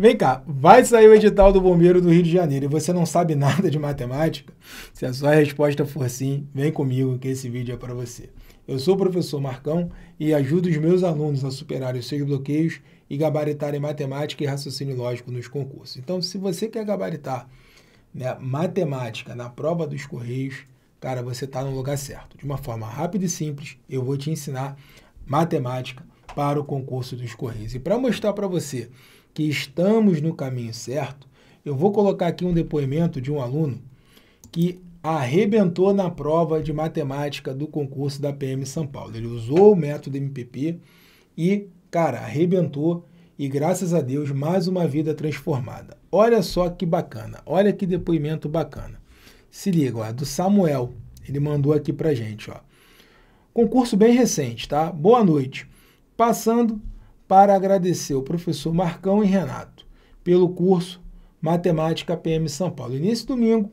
Vem cá, vai sair o edital do Bombeiro do Rio de Janeiro e você não sabe nada de matemática? Se a sua resposta for sim, vem comigo que esse vídeo é para você. Eu sou o professor Marcão e ajudo os meus alunos a superarem os seus bloqueios e gabaritarem matemática e raciocínio lógico nos concursos. Então, se você quer gabaritar né, matemática na prova dos Correios, cara, você está no lugar certo. De uma forma rápida e simples, eu vou te ensinar matemática para o concurso dos Correios. E para mostrar para você que estamos no caminho certo, eu vou colocar aqui um depoimento de um aluno que arrebentou na prova de matemática do concurso da PM São Paulo. Ele usou o método MPP e, cara, arrebentou e graças a Deus mais uma vida transformada. Olha só que bacana, olha que depoimento bacana. Se liga, ó, do Samuel, ele mandou aqui pra gente, ó. Concurso bem recente, tá? Boa noite. Passando para agradecer o professor Marcão e Renato pelo curso Matemática PM São Paulo. E nesse domingo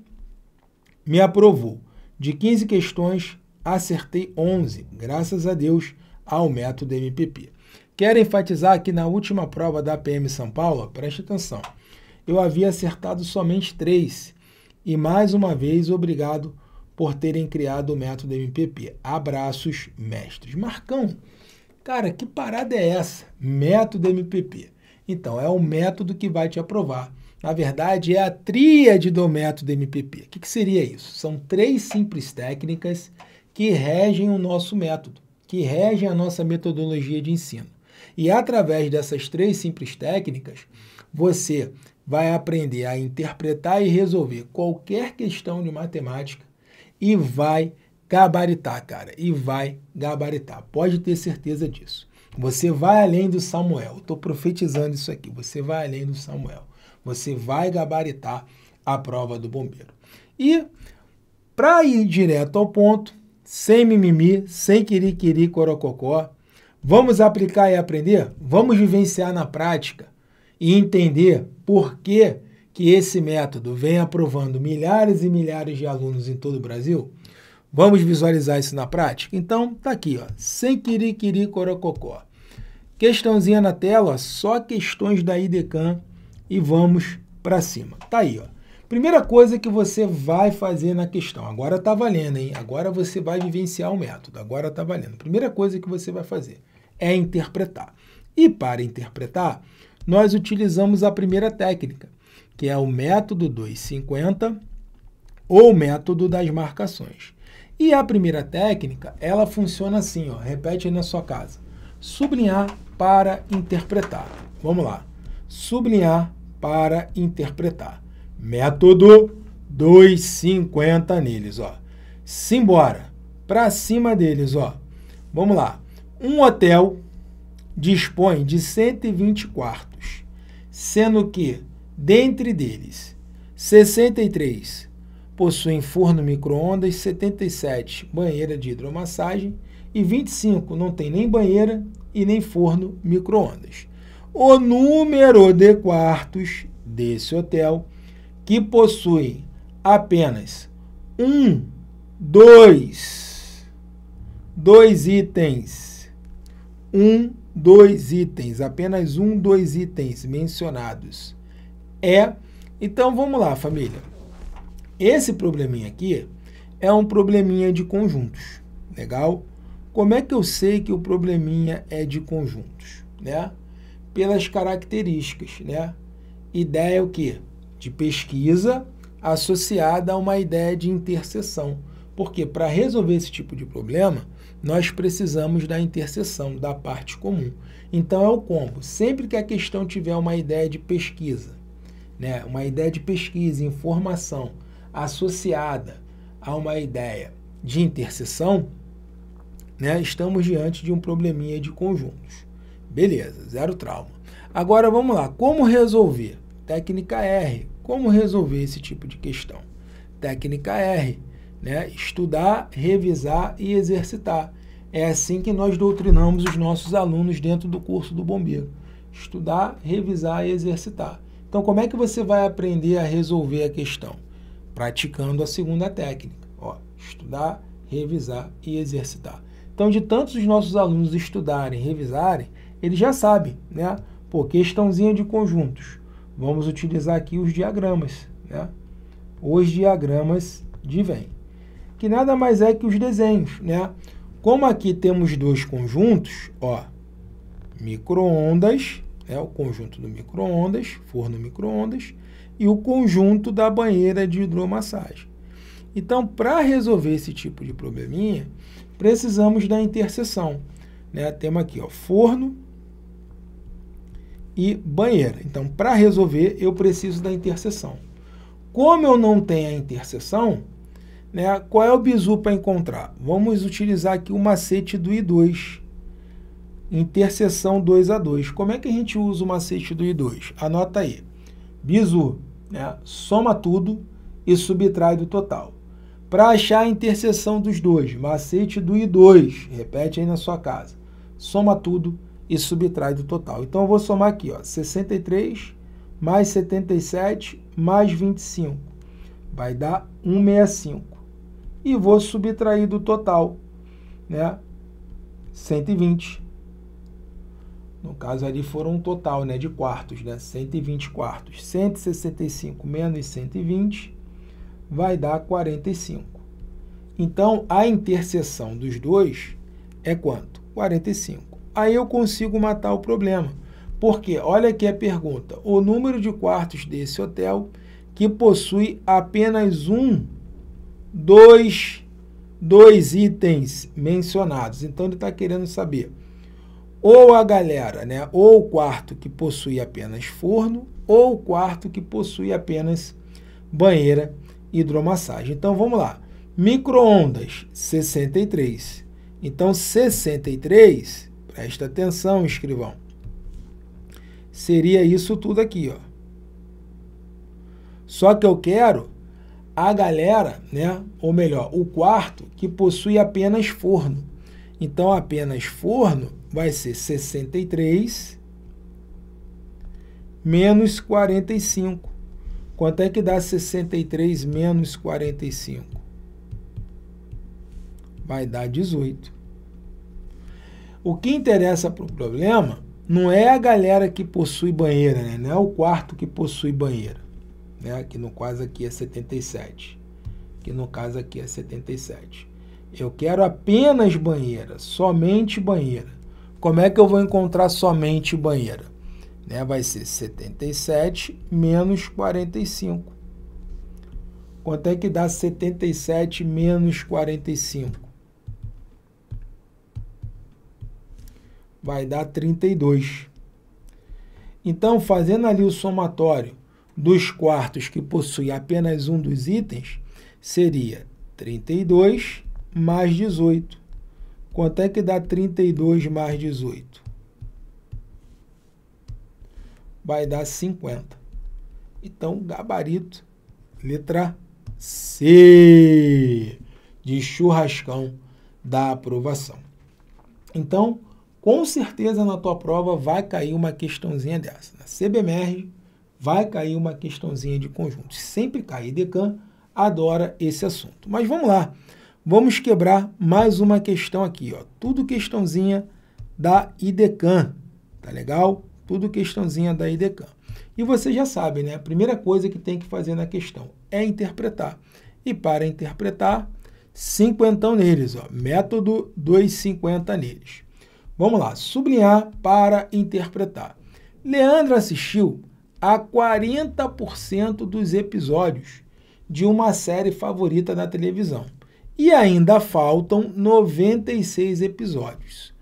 me aprovou. De 15 questões, acertei 11, graças a Deus, ao método MPP. Quero enfatizar que na última prova da PM São Paulo, preste atenção, eu havia acertado somente 3. E mais uma vez, obrigado por terem criado o método MPP. Abraços, mestres. Marcão, Cara, que parada é essa? Método MPP. Então, é o método que vai te aprovar. Na verdade, é a tríade do método MPP. O que, que seria isso? São três simples técnicas que regem o nosso método, que regem a nossa metodologia de ensino. E através dessas três simples técnicas, você vai aprender a interpretar e resolver qualquer questão de matemática e vai gabaritar, cara, e vai gabaritar. Pode ter certeza disso. Você vai além do Samuel. Estou profetizando isso aqui. Você vai além do Samuel. Você vai gabaritar a prova do bombeiro. E para ir direto ao ponto, sem mimimi, sem querer corococó, vamos aplicar e aprender? Vamos vivenciar na prática e entender por que, que esse método vem aprovando milhares e milhares de alunos em todo o Brasil? Vamos visualizar isso na prática? Então, tá aqui, ó, sem quiriquiri corococó. Questãozinha na tela, ó, só questões da IDECAM e vamos para cima. Tá aí, ó. Primeira coisa que você vai fazer na questão, agora tá valendo, hein? Agora você vai vivenciar o método, agora tá valendo. Primeira coisa que você vai fazer é interpretar. E para interpretar, nós utilizamos a primeira técnica, que é o método 250 ou método das marcações. E a primeira técnica, ela funciona assim, ó, repete aí na sua casa. Sublinhar para interpretar. Vamos lá. Sublinhar para interpretar. Método 250 neles, ó. Simbora. Para cima deles, ó. Vamos lá. Um hotel dispõe de 120 quartos, sendo que dentre deles 63 possuem forno micro-ondas, 77 banheira de hidromassagem e 25 não tem nem banheira e nem forno micro-ondas. O número de quartos desse hotel que possui apenas um, dois, dois itens, um, dois itens, apenas um, dois itens mencionados é. Então vamos lá, família. Esse probleminha aqui é um probleminha de conjuntos, legal? Como é que eu sei que o probleminha é de conjuntos, né? Pelas características, né? Ideia é o quê? De pesquisa associada a uma ideia de interseção. Porque para resolver esse tipo de problema, nós precisamos da interseção, da parte comum. Então é o combo. Sempre que a questão tiver uma ideia de pesquisa, né? uma ideia de pesquisa, informação, associada a uma ideia de interseção, né, estamos diante de um probleminha de conjuntos. Beleza, zero trauma. Agora vamos lá, como resolver? Técnica R. Como resolver esse tipo de questão? Técnica R, né? Estudar, revisar e exercitar. É assim que nós doutrinamos os nossos alunos dentro do curso do bombeiro. Estudar, revisar e exercitar. Então, como é que você vai aprender a resolver a questão? praticando a segunda técnica, ó, estudar, revisar e exercitar. Então, de tantos os nossos alunos estudarem, revisarem, eles já sabem, né? Por questãozinha de conjuntos. Vamos utilizar aqui os diagramas, né? Os diagramas de Venn, que nada mais é que os desenhos, né? Como aqui temos dois conjuntos, ó, microondas, né? O conjunto do microondas, forno microondas e o conjunto da banheira de hidromassagem. Então, para resolver esse tipo de probleminha, precisamos da interseção. Né? Temos aqui ó, forno e banheira. Então, para resolver, eu preciso da interseção. Como eu não tenho a interseção, né, qual é o bizu para encontrar? Vamos utilizar aqui o macete do I2 interseção 2 a 2. Como é que a gente usa o macete do I2? Anota aí. Bizu né? soma tudo e subtrai do total. Para achar a interseção dos dois, macete do I2, repete aí na sua casa. Soma tudo e subtrai do total. Então eu vou somar aqui, ó, 63 mais 77 mais 25. Vai dar 165. E vou subtrair do total, né? 120 no caso ali foram um total né, de quartos, né, 120 quartos. 165 menos 120 vai dar 45. Então, a interseção dos dois é quanto? 45. Aí eu consigo matar o problema. Porque, olha aqui a pergunta, o número de quartos desse hotel que possui apenas um, dois, dois itens mencionados. Então, ele está querendo saber ou a galera, né, ou o quarto que possui apenas forno, ou o quarto que possui apenas banheira e hidromassagem. Então vamos lá. Microondas 63. Então 63, presta atenção, escrivão. Seria isso tudo aqui, ó. Só que eu quero a galera, né, ou melhor, o quarto que possui apenas forno. Então apenas forno vai ser 63 menos 45. Quanto é que dá 63 menos 45? Vai dar 18. O que interessa para o problema não é a galera que possui banheira, né? não é o quarto que possui banheira. Né? Que no caso aqui é 77. Que no caso aqui é 77. Eu quero apenas banheira, somente banheira. Como é que eu vou encontrar somente banheiro? Né? Vai ser 77 menos 45. Quanto é que dá 77 menos 45? Vai dar 32. Então, fazendo ali o somatório dos quartos que possui apenas um dos itens, seria 32 mais 18. Quanto é que dá 32 mais 18? Vai dar 50. Então, gabarito, letra C de churrascão da aprovação. Então, com certeza na tua prova vai cair uma questãozinha dessa. Na CBMR vai cair uma questãozinha de conjunto. Sempre cai. Decan adora esse assunto. Mas vamos lá. Vamos quebrar mais uma questão aqui, ó. Tudo questãozinha da IDECAM, tá legal? Tudo questãozinha da IDECAM. E você já sabe, né? A primeira coisa que tem que fazer na questão é interpretar. E para interpretar, cinquentão neles, ó. Método 250 neles. Vamos lá, sublinhar para interpretar. Leandro assistiu a 40% dos episódios de uma série favorita da televisão. E ainda faltam 96 episódios.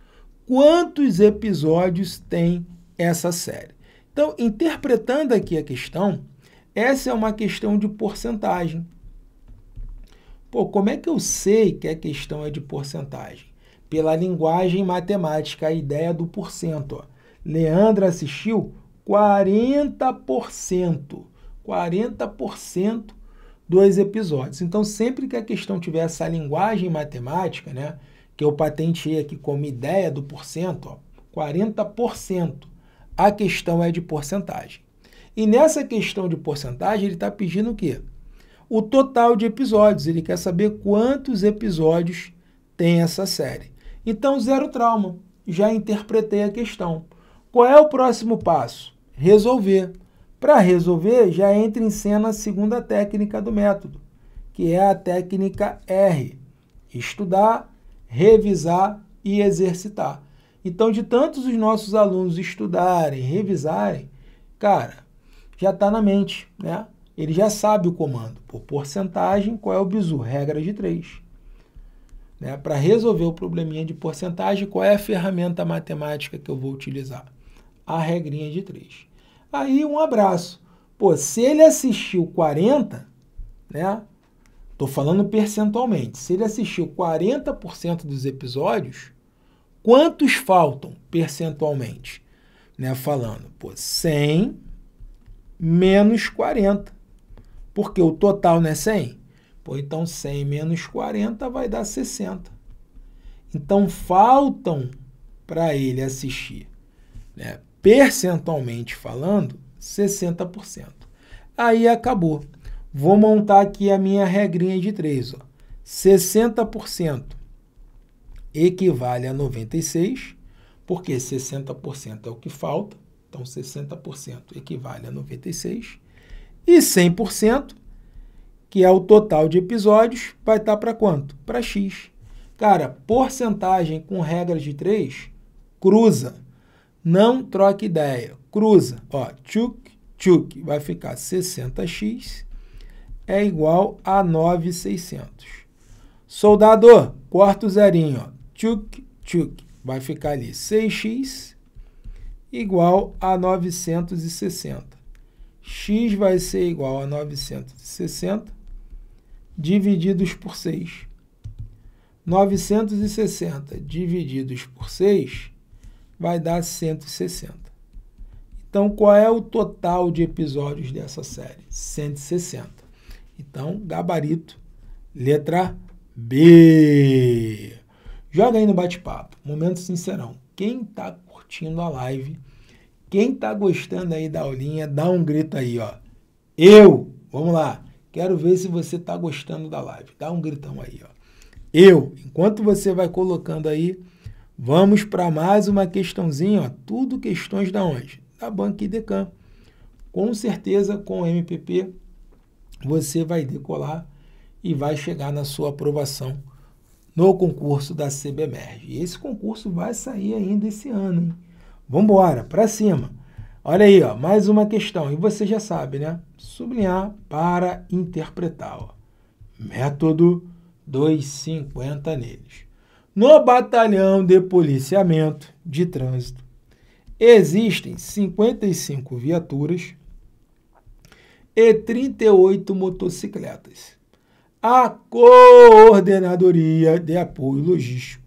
Quantos episódios tem essa série? Então, interpretando aqui a questão, essa é uma questão de porcentagem. Pô, como é que eu sei que a questão é de porcentagem? Pela linguagem matemática, a ideia do porcento. Ó. Leandra assistiu 40%. 40% dois episódios. Então, sempre que a questão tiver essa linguagem matemática, né, que eu patenteei aqui como ideia do porcento, ó, 40%, a questão é de porcentagem. E nessa questão de porcentagem, ele está pedindo o quê? O total de episódios. Ele quer saber quantos episódios tem essa série. Então, zero trauma. Já interpretei a questão. Qual é o próximo passo? Resolver. Para resolver, já entra em cena a segunda técnica do método, que é a técnica R: estudar, revisar e exercitar. Então, de tantos os nossos alunos estudarem, revisarem, cara, já está na mente, né? Ele já sabe o comando. Por porcentagem, qual é o bizu? Regra de 3. Né? Para resolver o probleminha de porcentagem, qual é a ferramenta matemática que eu vou utilizar? A regrinha de 3 aí um abraço. Pô, se ele assistiu 40, né? Tô falando percentualmente. Se ele assistiu 40% dos episódios, quantos faltam percentualmente? Né, falando, pô, 100 menos 40. Porque o total não é 100? Pô, então 100 menos 40 vai dar 60. Então faltam para ele assistir né, percentualmente falando, 60%. Aí acabou. Vou montar aqui a minha regrinha de 3. Ó. 60% equivale a 96, porque 60% é o que falta, então 60% equivale a 96, e 100%, que é o total de episódios, vai estar tá para quanto? Para x. Cara, porcentagem com regras de 3 cruza não troca ideia. Cruza. Ó, tchuc, tchuk. Vai ficar 60x é igual a 9,600. Soldador, corta o zerinho. Ó, tchuc, Vai ficar ali 6x igual a 960. x vai ser igual a 960 divididos por 6. 960 divididos por 6 vai dar 160. Então, qual é o total de episódios dessa série? 160. Então, gabarito, letra B. Joga aí no bate-papo. Momento sincerão. Quem está curtindo a live, quem está gostando aí da aulinha, dá um grito aí, ó. Eu! Vamos lá. Quero ver se você está gostando da live. Dá um gritão aí, ó. Eu! Enquanto você vai colocando aí, Vamos para mais uma questãozinha, ó, tudo questões da onde? Da Banca Idecam. Com certeza, com o MPP, você vai decolar e vai chegar na sua aprovação no concurso da CBMERG. E esse concurso vai sair ainda esse ano, hein? Vamos embora, para cima. Olha aí, ó, mais uma questão. E você já sabe, né? Sublinhar para interpretar. Ó. Método 250 neles. No Batalhão de Policiamento de Trânsito, existem 55 viaturas e 38 motocicletas. A Coordenadoria de Apoio Logístico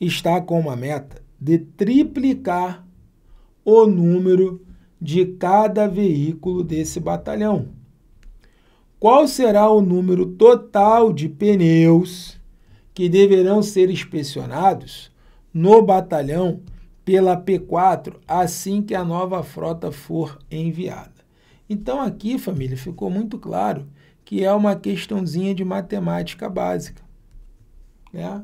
está com uma meta de triplicar o número de cada veículo desse batalhão. Qual será o número total de pneus que deverão ser inspecionados no batalhão pela P4 assim que a nova frota for enviada. Então aqui, família, ficou muito claro que é uma questãozinha de matemática básica, né?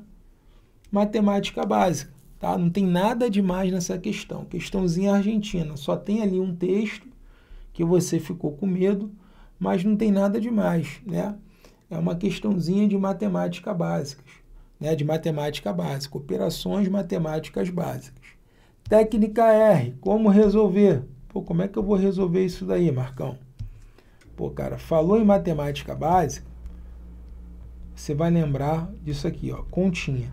Matemática básica, tá? Não tem nada demais nessa questão. Questãozinha argentina, só tem ali um texto que você ficou com medo, mas não tem nada demais, né? É uma questãozinha de matemática básicas né, de matemática básica, operações matemáticas básicas. Técnica R, como resolver? Pô, como é que eu vou resolver isso daí, Marcão? Pô, cara, falou em matemática básica, você vai lembrar disso aqui, ó, continha.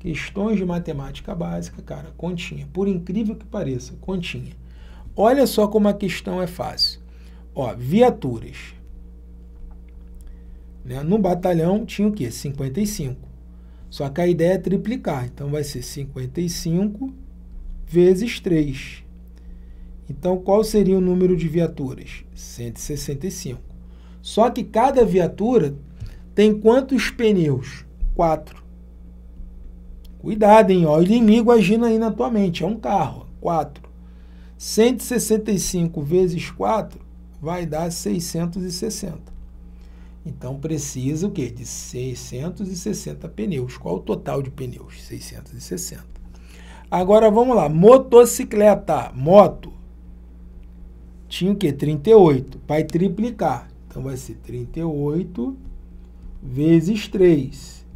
Questões de matemática básica, cara, continha. Por incrível que pareça, continha. Olha só como a questão é fácil. Ó, viaturas. Né? No batalhão tinha o quê? 55. Só que a ideia é triplicar, então vai ser 55 vezes 3. Então, qual seria o número de viaturas? 165. Só que cada viatura tem quantos pneus? 4. Cuidado, hein? Ó, o inimigo agindo aí na tua mente. É um carro. 4. 165 vezes 4 vai dar 660. Então precisa o quê? De 660 pneus. Qual o total de pneus? 660. Agora vamos lá, motocicleta, moto. Tinha o quê? 38. Vai triplicar. Então vai ser 38 vezes 3.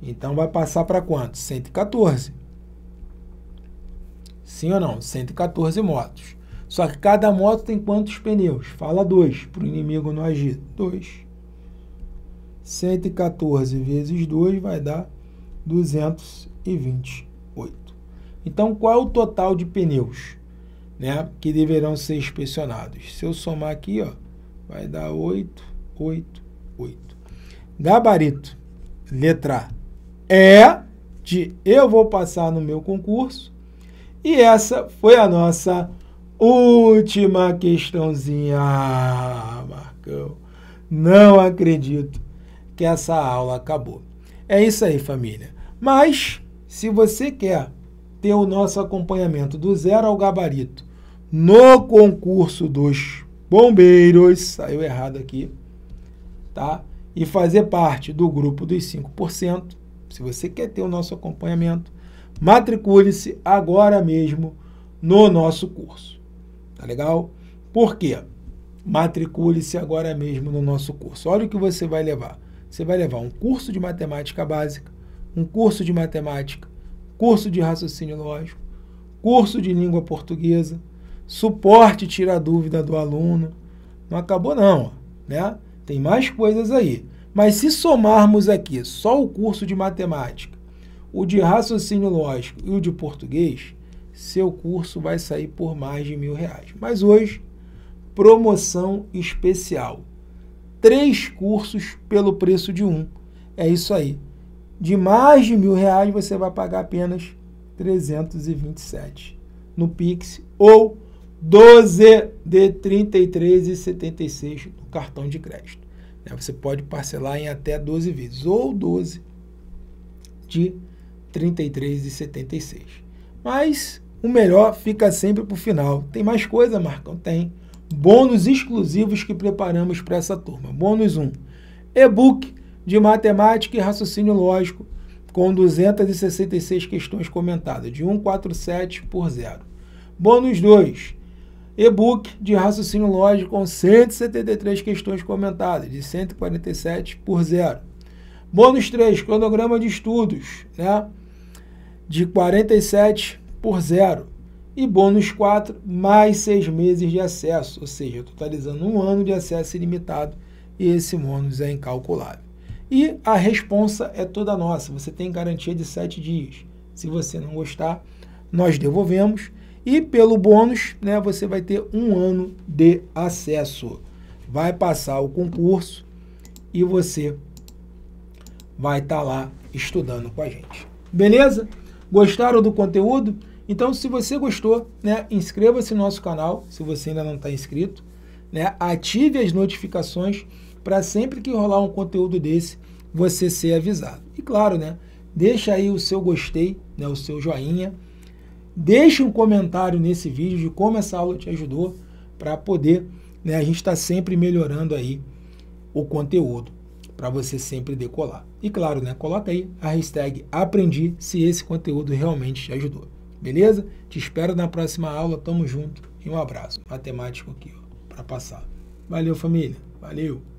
Então vai passar para quanto? 114. Sim ou não? 114 motos. Só que cada moto tem quantos pneus? Fala dois, para o inimigo não agir. Dois. 114 vezes 2 vai dar 228. Então, qual é o total de pneus né, que deverão ser inspecionados? Se eu somar aqui, ó, vai dar 8, 8, 8. Gabarito, letra E, de eu vou passar no meu concurso. E essa foi a nossa última questãozinha. Ah, Marcão, não acredito que essa aula acabou. É isso aí, família. Mas, se você quer ter o nosso acompanhamento do zero ao gabarito no concurso dos bombeiros, saiu errado aqui, tá? E fazer parte do grupo dos 5%, se você quer ter o nosso acompanhamento, matricule-se agora mesmo no nosso curso. Tá legal? Por quê? Matricule-se agora mesmo no nosso curso. Olha o que você vai levar. Você vai levar um curso de matemática básica, um curso de matemática, curso de raciocínio lógico, curso de língua portuguesa, suporte tira a dúvida do aluno. Não acabou não, né? Tem mais coisas aí. Mas se somarmos aqui só o curso de matemática, o de raciocínio lógico e o de português, seu curso vai sair por mais de mil reais. Mas hoje, promoção especial três cursos pelo preço de um. É isso aí. De mais de mil reais, você vai pagar apenas 327 no Pix ou 12 de 33,76 no cartão de crédito. É, você pode parcelar em até 12 vezes ou 12 de 33,76. Mas o melhor fica sempre para o final. Tem mais coisa, Marcão? Tem bônus exclusivos que preparamos para essa turma. Bônus 1, e-book de matemática e raciocínio lógico com 266 questões comentadas, de 147 por 0. Bônus 2, e-book de raciocínio lógico com 173 questões comentadas, de 147 por 0. Bônus 3, cronograma de estudos, né? De 47 por 0. E bônus 4, mais seis meses de acesso, ou seja, totalizando um ano de acesso ilimitado, e esse bônus é incalculável. E a responsa é toda nossa, você tem garantia de 7 dias. Se você não gostar, nós devolvemos. E pelo bônus, né, você vai ter um ano de acesso. Vai passar o concurso e você vai estar tá lá estudando com a gente. Beleza? Gostaram do conteúdo? Então, se você gostou, né, inscreva-se no nosso canal, se você ainda não está inscrito, né, ative as notificações para sempre que rolar um conteúdo desse, você ser avisado. E claro, né, deixa aí o seu gostei, né, o seu joinha, deixe um comentário nesse vídeo de como essa aula te ajudou para poder, né, a gente está sempre melhorando aí o conteúdo para você sempre decolar. E claro, né, coloca aí a hashtag aprendi se esse conteúdo realmente te ajudou. Beleza? Te espero na próxima aula. Tamo junto e um abraço. Matemático aqui, ó, para passar. Valeu, família. Valeu.